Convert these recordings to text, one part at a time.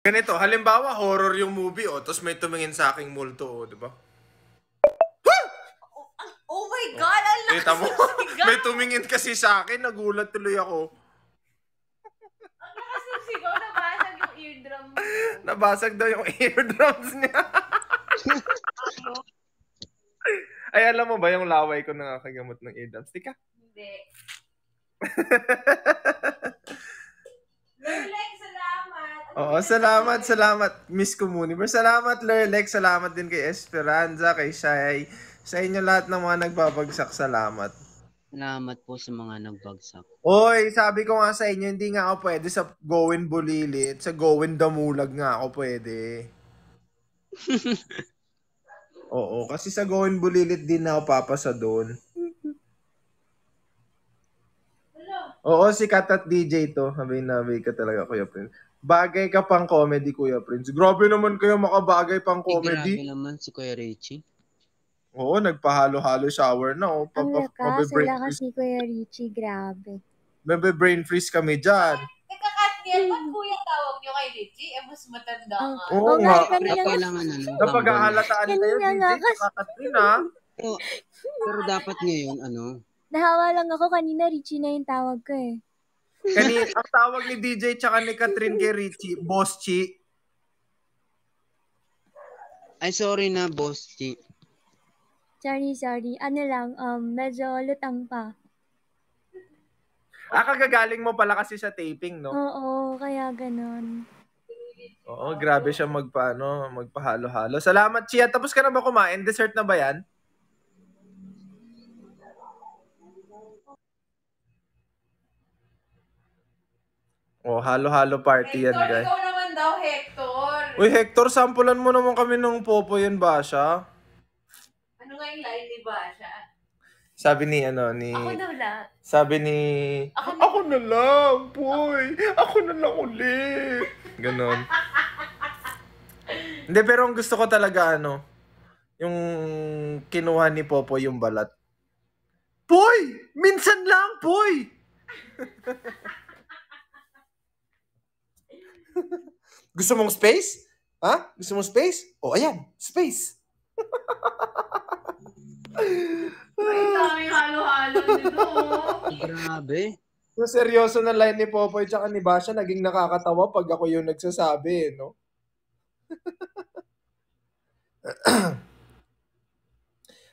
Ganito, halimbawa horror yung movie oh, tapos may tumingin sa aking multo oh, di ba? Oh, oh my God, ang lakas Kita may tumingin kasi sa akin, nagulat tuloy ako. ang lakas nabasag yung eardrum mo. Nabasag daw yung eardrums niya. Ay, alam mo ba yung laway ko kagamot ng eardrums? Di Hindi. Oo, salamat, salamat, Miss Communiverse. Salamat, Lerlex. Salamat din kay Esperanza, kay Shai. Sa inyo lahat ng mga nagbabagsak, salamat. Salamat po sa mga nagbagsak. Oy, sabi ko nga sa inyo, hindi nga ako pwede sa going Bulilit. Sa going Damulag nga ako pwede. Oo, kasi sa going Bulilit din na ako papasa doon. Oo, si Katat DJ to. Habay na habay ka talaga, Kuya Prince. Bagay ka pang comedy, Kuya Prince. Grabe naman kayo makabagay pang comedy. Eh, grabe naman si Kuya Richie. Oo, nagpahalo-halo shower na. Oh. Pa, pa, pa, pa, brain freeze. si Kuya Richie, grabe. May brain freeze kami dyan. Teka, ba't kuya tawag nyo kay Richie? Eh, mas matanda oh, nga. Oo oh, nga. Ano, ano. Napag-aalataan na yun, Richie, sa Katrina. Pero dapat ngayon, ano? Nahawa lang ako kanina, Richie na yung tawag ko eh. Kani, ang tawag ni DJ tsaka ni Catherine kay Richie, Boss Chi. Ay, sorry na, Boss Chi. Sorry, sorry. Ano lang, um, medyo lutang pa. Ah, kagagaling mo pala kasi sa taping, no? Oo, kaya ganon. Oo, grabe siya magpaano, magpahalo-halo. Salamat, Chia. Tapos ka na ba kumain? Dessert na ba yan? Oh, halo-halo party Hector, yan, guys. ikaw naman daw, Hector. Uy, Hector, sampulan mo naman kami ng popo yan, Basha. Ano nga yung line ni Basha? Sabi ni ano ni Ako na lang. Sabi ni Ako na, Ako na lang, boy. Ako na lang ulit. Ganon. Hindi pero ang gusto ko talaga ano yung kinuha ni Popo yung balat. Boy, minsan lang, boy. Gusto mong space? Ha? Gusto mong space? O, oh, ayan. Space. Ay, halo-halo nito. Grabe. So, seryoso na line ni Popoy tsaka ni Basha, naging nakakatawa pag ako yung nagsasabi, eh, no?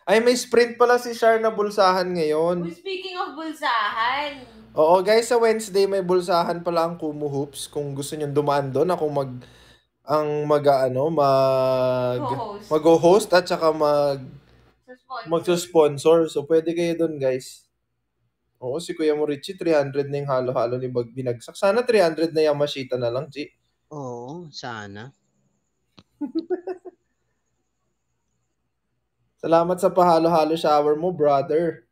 Ay, may sprint pala si Shar na bulsahan ngayon. Well, speaking of bulsahan, Oo guys, sa Wednesday may bulsahan pa lang Kumu Hoops kung gusto niyo dumaan doon ako mag ang mag ano mag host. mag-host at saka mag magso-sponsor. So pwede kayo doon guys. Oo, si Kuya Morichi, 300 na yung halo-halo ni Bag binagsak. Sana 300 na Yamashita na lang, Chi. Oo, sana. Salamat sa pahalo-halo shower mo, brother.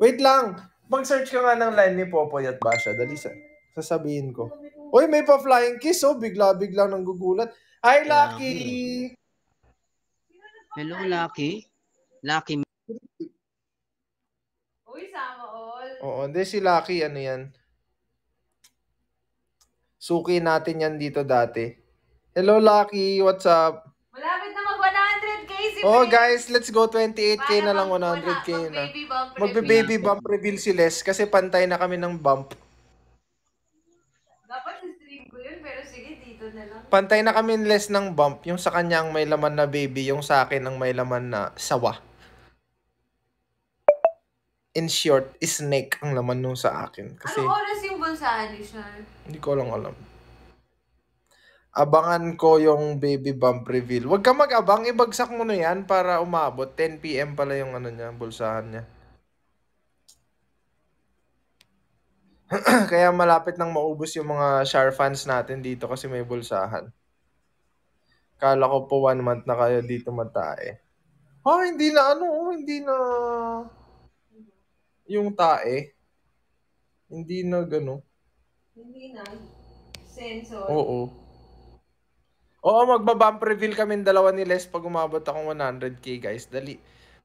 Wait lang. Mag-search ka nga ng line ni Popoy at Basha. Dali sa sasabihin ko. Uy, may pa-flying kiss. Oh, bigla-bigla nang gugulat. Hi, Lucky! Hello, Lucky. Lucky. Uy, sama all. Oo, hindi si Lucky, ano yan? Suki natin yan dito dati. Hello, Lucky. What's up? Oh guys, let's go 28k na lang 100k na. Magbe-baby bump reveal si Les kasi pantay na kami ng bump. Dapat stream ko yun pero sige dito na lang. Pantay na kami Les ng bump. Yung sa kanya ang may laman na baby, yung sa akin ang may laman na sawa. In short, snake ang laman nung sa akin. Kasi, Ano oras yung bansahan ni Sean? Hindi ko lang alam abangan ko yung baby bump reveal. Huwag ka mag-abang, ibagsak mo na yan para umabot. 10pm pala yung ano niya, bulsahan niya. Kaya malapit nang maubos yung mga share fans natin dito kasi may bulsahan. Kala ko po one month na kayo dito matae. Ha, oh, hindi na ano, hindi na yung tae. Hindi na gano. Hindi na. Sensor. Oo. Oo, magbabump reveal kami dalawa ni Les pag umabot akong 100k, guys. Dali.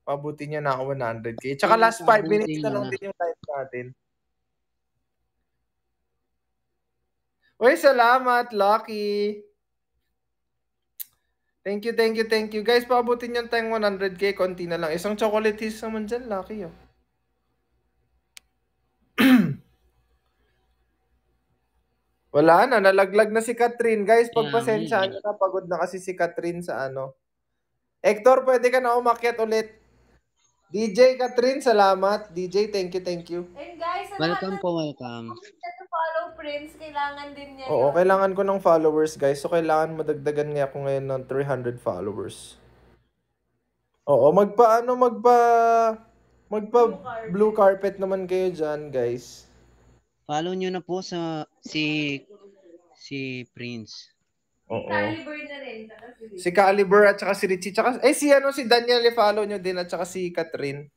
Pabuti niya na ako 100k. Tsaka last 5 minutes na lang din yung live natin. Uy, salamat, Lucky. Thank you, thank you, thank you. Guys, pabutin yung tayong 100k. Konti na lang. Isang chocolate naman dyan, Lucky. Oh. Wala na, nalaglag na si Katrin. Guys, pagpasensya yeah, na, pagod na kasi si Katrin sa ano. Hector, pwede ka na umakyat ulit. DJ Katrin, salamat. DJ, thank you, thank you. And guys, welcome po, welcome. follow Prince, kailangan din niya. Oo, yun. kailangan ko ng followers, guys. So, kailangan madagdagan niya ako ngayon ng 300 followers. Oo, magpa ano, magpa... Magpa blue carpet, blue carpet naman kayo dyan, guys. Follow nyo na po sa si si Prince. Oo. Caliber na rin. Si Caliber at saka si Richie. Saka, eh si ano, si Daniel, i eh, follow nyo din at saka si Catherine.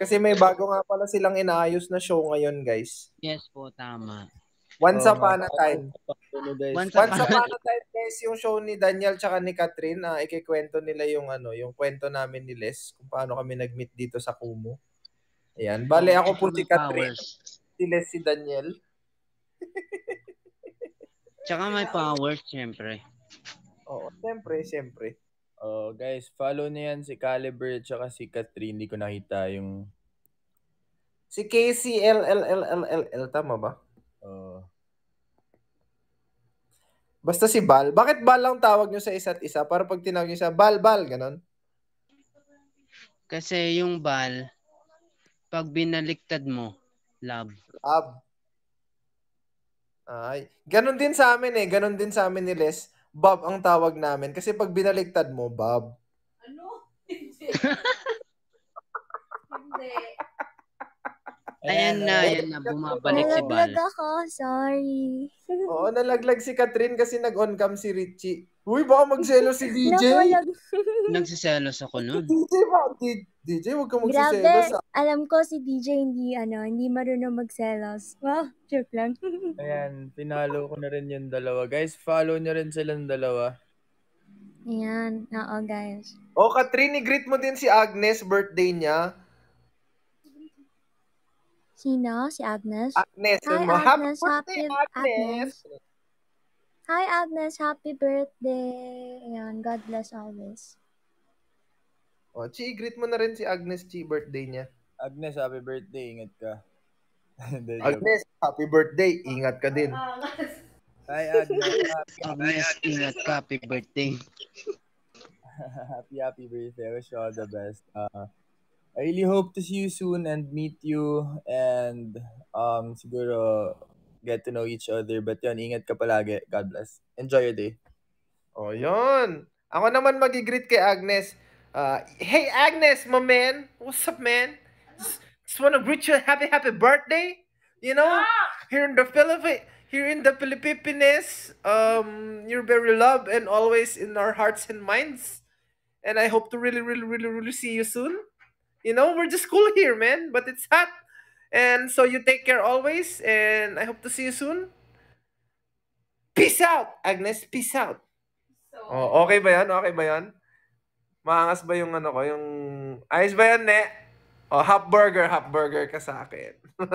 Kasi may bago nga pala silang inaayos na show ngayon, guys. Yes po, tama. Once oh, Upon a Time. guys. Once, Upon a Time, guys, yung show ni Daniel tsaka ni Catherine, uh, ikikwento nila yung ano, yung kwento namin ni Les, kung paano kami nag-meet dito sa Kumu. Ayan. Bale, ako po si Catherine nila si Daniel. Tsaka may power, syempre. Oo, syempre, syempre. Oh, guys, follow na yan si Caliber at saka si Katrin. Hindi ko nakita yung... Si KCLLLLL. Tama ba? Oo. Uh... Basta si Bal. Bakit Bal lang tawag nyo sa isa't isa? Para pag tinawag nyo sa Bal, Bal, ganun? Kasi yung Bal, pag binaliktad mo, Love. Love. Ay. Ganon din sa amin eh. Ganun din sa amin ni Les. Bob ang tawag namin. Kasi pag binaliktad mo, Bob. Ano? Hindi. Hindi. Ayan, na, ayan na, bumabalik si Bal. Nalaglag ako, sorry. Oo, nalaglag si Katrin kasi nag-on-cam si Richie. Uy, baka magselos si DJ. Nagsiselos ako nun. DJ, ba? D- DJ, huwag ka magsiselos. Grabe, ah. alam ko si DJ hindi, ano, hindi marunong magselos. Well, ah, joke lang. Ayan, pinalo ko na rin yung dalawa. Guys, follow nyo rin silang dalawa. Ayan, oo guys. O, oh, Katrin, i-greet mo din si Agnes, birthday niya. Sino? Si Agnes? Agnes. Hi, ano? Agnes. Happy birthday, happy, Agnes. Agnes. Hi, Agnes. Happy birthday. Ayan. God bless always. O, oh, Chi, greet mo na rin si Agnes, Chi, birthday niya. Agnes, happy birthday. Ingat ka. Agnes, happy birthday. Ingat ka din. Hi, Agnes. Happy Agnes, ingat ka. Happy birthday. happy, happy birthday. I wish you all the best. Uh, I really hope to see you soon and meet you and um siguro get to know each other. But yun, ingat ka palagi. God bless. Enjoy your day. O, oh, yun. Ako naman magigreet kay Agnes. Uh, hey, Agnes, my man. What's up, man? Just, just wanna greet you happy, happy birthday. You know, ah! here in the Philippines, here in the Philippines, um, you're very loved and always in our hearts and minds. And I hope to really, really, really, really see you soon. You know, we're just cool here, man, but it's hot. And so you take care always, and I hope to see you soon. Peace out, Agnes. Peace out. So, oh, okay ba yan? Okay ba yan? Maangas ba yung ano ko? Yung... Ayos ba yan, ne? Oh, hot burger, hot burger ka sa akin.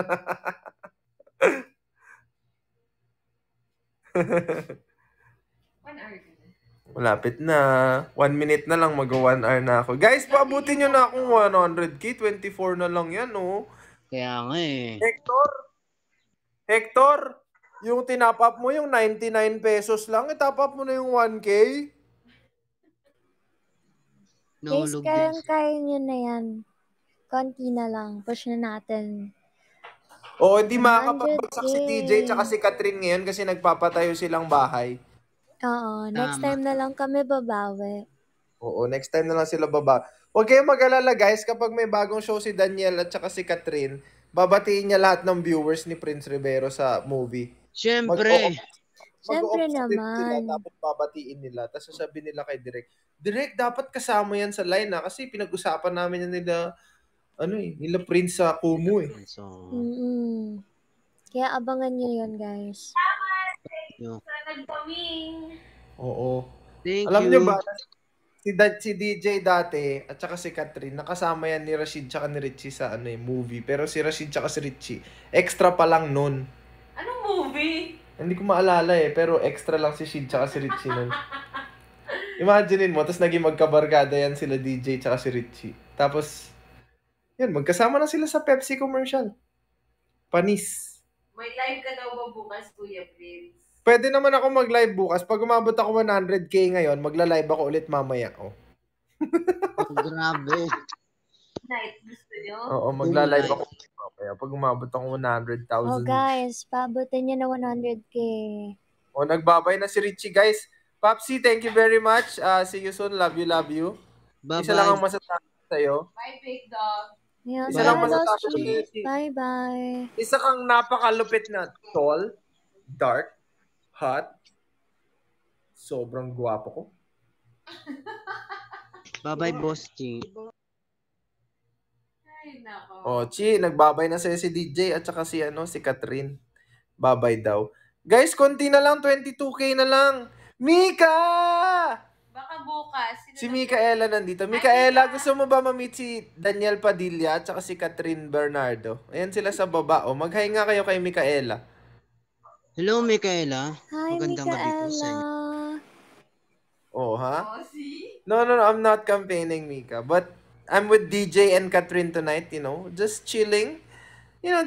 One hour. Malapit na. One minute na lang, mag one hour na ako. Guys, paabutin nyo na akong 100k. 24 na lang yan, oh. Kaya nga eh. Hector? Hector? Yung tinap up mo, yung 99 pesos lang, itap eh, up mo na yung 1k. Guys, Nahulog din. karang kaya nyo na yan. Konti na lang. Push na natin. Oo, hindi makakapagpagsak si TJ tsaka si Catherine ngayon kasi nagpapatayo silang bahay. Oo, next Tama. time na lang kami babawi. Oo, next time na lang sila baba. Huwag kayong mag-alala guys, kapag may bagong show si Daniel at saka si Catherine, babatiin niya lahat ng viewers ni Prince Rivero sa movie. Siyempre. mag Siyempre naman. Nila, dapat babatiin nila. Tapos sasabihin nila kay Direk, Direk, dapat kasama yan sa line na ah, kasi pinag-usapan namin yan nila, ano eh, nila Prince sa Kumu eh. mm-hmm. Kaya abangan nyo yun, guys nyo. Sana nagpaming. Oo. Thank Alam you. nyo ba, si, da- si DJ dati at saka si Katrin, nakasama yan ni Rashid tsaka ni Richie sa ano eh, movie. Pero si Rashid tsaka si Richie, extra pa lang nun. Anong movie? Hindi ko maalala eh, pero extra lang si Shid tsaka si Richie nun. Imaginein mo, tapos naging magkabarkada yan sila DJ tsaka si Richie. Tapos, yan, magkasama na sila sa Pepsi commercial. Panis. May live ka daw ba bukas, Kuya Prince? Pwede naman ako mag-live bukas. Pag umabot ako 100k ngayon, magla-live ako ulit mamaya. Oh. oh grabe. Night gusto nyo? Oo, magla-live ako mamaya. Pag umabot ako 100,000. Oh guys, paabutin niyo na 100k. Oh, nagbabay na si Richie guys. Papsi, thank you very much. Uh, see you soon. Love you, love you. Bye-bye. Isa lang ang masasabi sa'yo. Bye, big dog. Yeah, Isa lang masasabi sa'yo. Bye-bye. Isa kang napakalupit na tall, dark, hot, sobrang guwapo ko. Bye-bye, boss Chi. Ay, nako. Oh, Chi, nagbabay na sa'yo si DJ at saka si, ano, si Catherine. Bye-bye daw. Guys, konti na lang. 22K na lang. Mika! Baka bukas. Sino si Mikaela nandito. Mikaela, gusto mo ba mamit meet si Daniel Padilla at saka si Catherine Bernardo? Ayan sila sa baba. O, oh, nga kayo kay Mikaela. Hello, Michaela. Hi, Magandang Micaela. gabi po sa Oh, ha? Oh, no, no, no. I'm not campaigning, Mika. But I'm with DJ and Catherine tonight, you know. Just chilling. You know,